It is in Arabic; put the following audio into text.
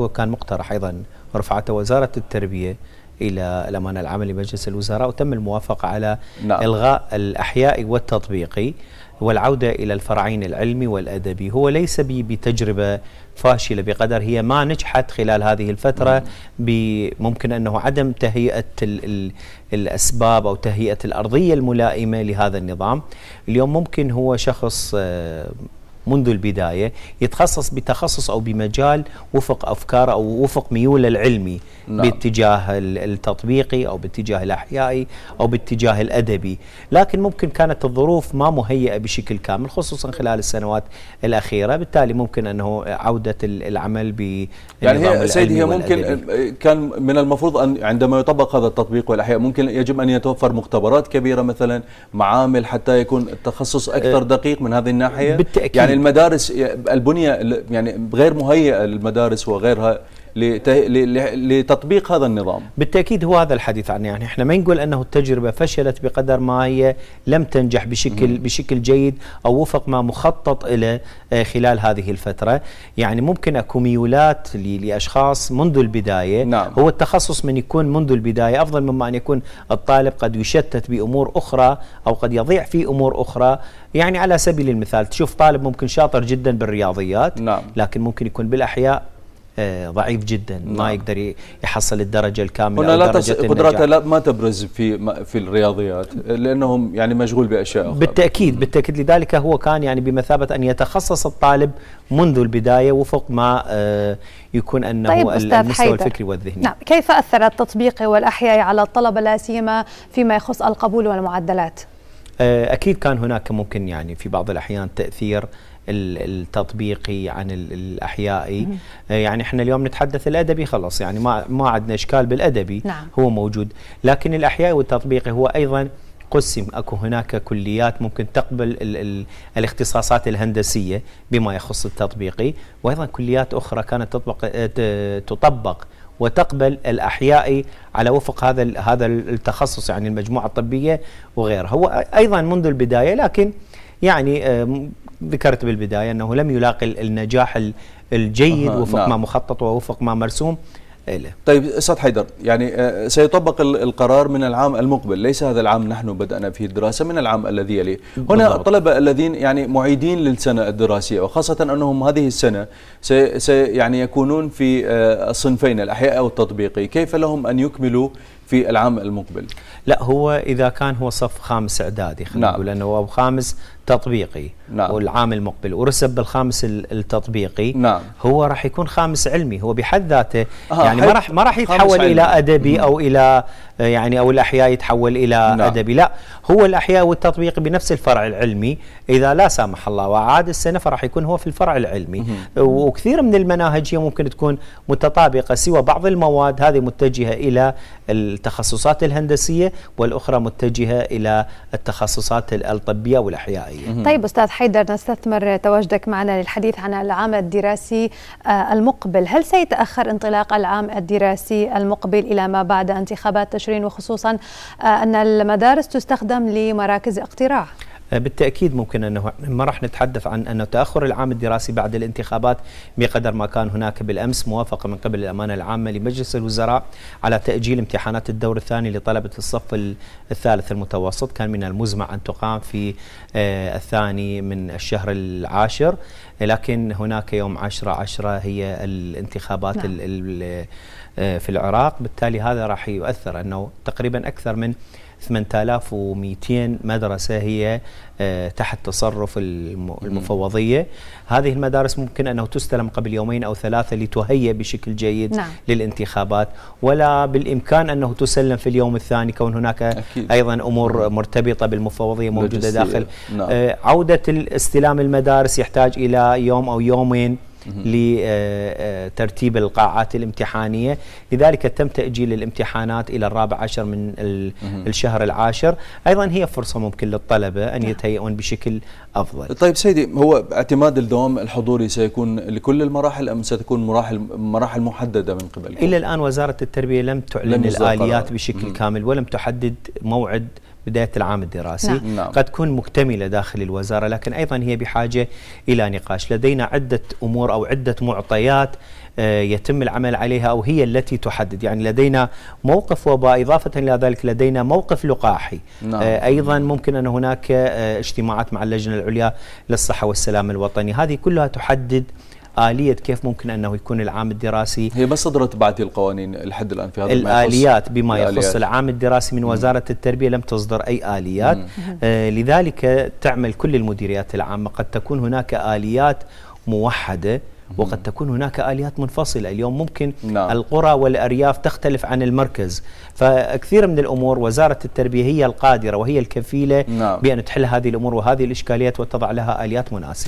هو كان مقترح أيضا رفعته وزارة التربية إلى الأمانة العامة لمجلس الوزراء وتم الموافقة على نعم. إلغاء الاحياء والتطبيقي والعودة إلى الفرعين العلمي والأدبي هو ليس بتجربة فاشلة بقدر هي ما نجحت خلال هذه الفترة نعم. ممكن أنه عدم تهيئة الـ الـ الأسباب أو تهيئة الأرضية الملائمة لهذا النظام اليوم ممكن هو شخص آه، منذ البداية يتخصص بتخصص أو بمجال وفق أفكاره أو وفق ميوله العلمي نعم. باتجاه التطبيقي أو باتجاه الأحيائي أو باتجاه الأدبي لكن ممكن كانت الظروف ما مهيئة بشكل كامل خصوصا خلال السنوات الأخيرة بالتالي ممكن أنه عودة العمل ب يعني هي سيدي هي ممكن والأدبي. كان من المفروض أن عندما يطبق هذا التطبيق والأحياء ممكن يجب أن يتوفر مختبرات كبيرة مثلا معامل حتى يكون التخصص أكثر أه، دقيق من هذه الناحية بالتأكيد يعني المدارس البنيه يعني غير مهيئه للمدارس وغيرها لتطبيق هذا النظام بالتأكيد هو هذا الحديث عنه يعني احنا ما نقول أنه التجربة فشلت بقدر ما هي لم تنجح بشكل بشكل جيد أو وفق ما مخطط إلى آه، خلال هذه الفترة يعني ممكن أكو ميولات لأشخاص منذ البداية نعم. هو التخصص من يكون منذ البداية أفضل مما أن يكون الطالب قد يشتت بأمور أخرى أو قد يضيع في أمور أخرى يعني على سبيل المثال تشوف طالب ممكن شاطر جدا بالرياضيات نعم. لكن ممكن يكون بالأحياء آه، ضعيف جدا نعم. ما يقدر يحصل الدرجه الكامله هنا لا تس... قدراته لا ما تبرز في في الرياضيات لانهم يعني مشغول باشياء اخرى بالتاكيد بالتاكيد لذلك هو كان يعني بمثابه ان يتخصص الطالب منذ البدايه وفق ما آه، يكون انه طيب المستوى حيدر. الفكري والذهني نعم كيف اثر التطبيق والاحياء على الطلبه لا سيما فيما يخص القبول والمعدلات آه، اكيد كان هناك ممكن يعني في بعض الاحيان تاثير التطبيقي عن الاحيائي آه، يعني احنا اليوم نتحدث الادبي خلص يعني ما ما عندنا اشكال بالادبي نعم. هو موجود لكن الاحيائي والتطبيقي هو ايضا قسم اكو هناك كليات ممكن تقبل الـ الـ الاختصاصات الهندسيه بما يخص التطبيقي وايضا كليات اخرى كانت تطبق آه، تطبق وتقبل الاحياء على وفق هذا هذا التخصص يعني المجموعه الطبيه وغيرها هو ايضا منذ البدايه لكن يعني آه، ذكرت بالبدايه انه لم يلاقي النجاح الجيد وفق نعم. ما مخطط ووفق ما مرسوم اله طيب استاذ حيدر يعني آه، سيطبق القرار من العام المقبل ليس هذا العام نحن بدانا فيه الدراسه من العام الذي يليه هنا الطلبه الذين يعني معيدين للسنه الدراسيه وخاصه انهم هذه السنه سيكونون سي يعني يكونون في آه، الصنفين الاحياء والتطبيقي كيف لهم ان يكملوا في العام المقبل لا هو اذا كان هو صف خامس اعدادي خلينا نعم. نقول انه لانه هو خامس تطبيقي نعم. والعام المقبل ورسب بالخامس التطبيقي نعم. هو راح يكون خامس علمي هو بحد ذاته آه يعني ما راح ما راح يتحول الى ادبي او الى آه، يعني او الاحياء يتحول الى نعم. ادبي لا هو الاحياء والتطبيق بنفس الفرع العلمي اذا لا سامح الله وعاد السنه فراح يكون هو في الفرع العلمي مم. وكثير من المناهج هي ممكن تكون متطابقه سوى بعض المواد هذه متجهه الى التخصصات الهندسية والأخرى متجهة إلى التخصصات الطبية والأحيائية طيب أستاذ حيدر نستثمر تواجدك معنا للحديث عن العام الدراسي آه، المقبل هل سيتأخر انطلاق العام الدراسي المقبل إلى ما بعد انتخابات تشرين وخصوصا آه، أن المدارس تستخدم لمراكز اقتراع آه، بالتأكيد ممكن أنه ما راح نتحدث عن أنه تأخر العام الدراسي بعد الانتخابات بقدر ما كان هناك بالأمس موافقة من قبل الأمانة العامة لمجلس الوزراء على تأجيل امتحانات الدور الثاني لطلبة الصف الثالث المتوسط كان من المزمع أن تقام في آه، الثاني من الشهر العاشر لكن هناك يوم 10 10 هي الانتخابات نعم. آه، في العراق بالتالي هذا راح يؤثر أنه تقريبا أكثر من 8200 مدرسة هي آه، تحت تصرف المفوضية هذه المدارس ممكن أنه تستلم قبل يومين أو ثلاثة لتهيئ بشكل جيد نعم. للانتخابات ولا بالإمكان أنه تسلم في اليوم الثاني كون هناك أكيد. أيضا أمور مرتبطة بالمفوضية موجودة داخل نعم. آه، عودة استلام المدارس يحتاج إلى يوم أو يومين لترتيب آه، آه، القاعات الامتحانية لذلك تم تأجيل الامتحانات إلى الرابع عشر من الشهر العاشر أيضا هي فرصة ممكن للطلبة أن نعم. يتهيئون بشكل أفضل طيب سيدي هو اعتماد الدوام الحضوري سيكون لكل المراحل أم ستكون مراحل مراحل محددة من قبل إلى الآن وزارة التربية لم تعلن الآليات بشكل كامل ولم تحدد موعد بداية العام الدراسي نعم. نعم. قد تكون مكتملة داخل الوزارة لكن أيضا هي بحاجة إلى نقاش لدينا عدة أمور أو عدة معطيات آه، يتم العمل عليها أو هي التي تحدد يعني لدينا موقف وباء إضافة إلى ذلك لدينا موقف لقاحي نعم. آه، أيضا ممكن أن هناك آه، اجتماعات مع اللجنة العليا للصحة والسلام الوطني هذه كلها تحدد آلية كيف ممكن أنه يكون العام الدراسي هي ما صدرت بعد القوانين لحد الآن في هذا الآليات بما يخص العام الدراسي من وزارة التربية لم تصدر أي آليات آه لذلك تعمل كل المديريات العامة قد تكون هناك آليات موحدة وقد تكون هناك آليات منفصلة اليوم ممكن نعم. القرى والأرياف تختلف عن المركز فكثير من الأمور وزارة التربية هي القادرة وهي الكفيلة نعم. بأن تحل هذه الأمور وهذه الإشكاليات وتضع لها آليات مناسبة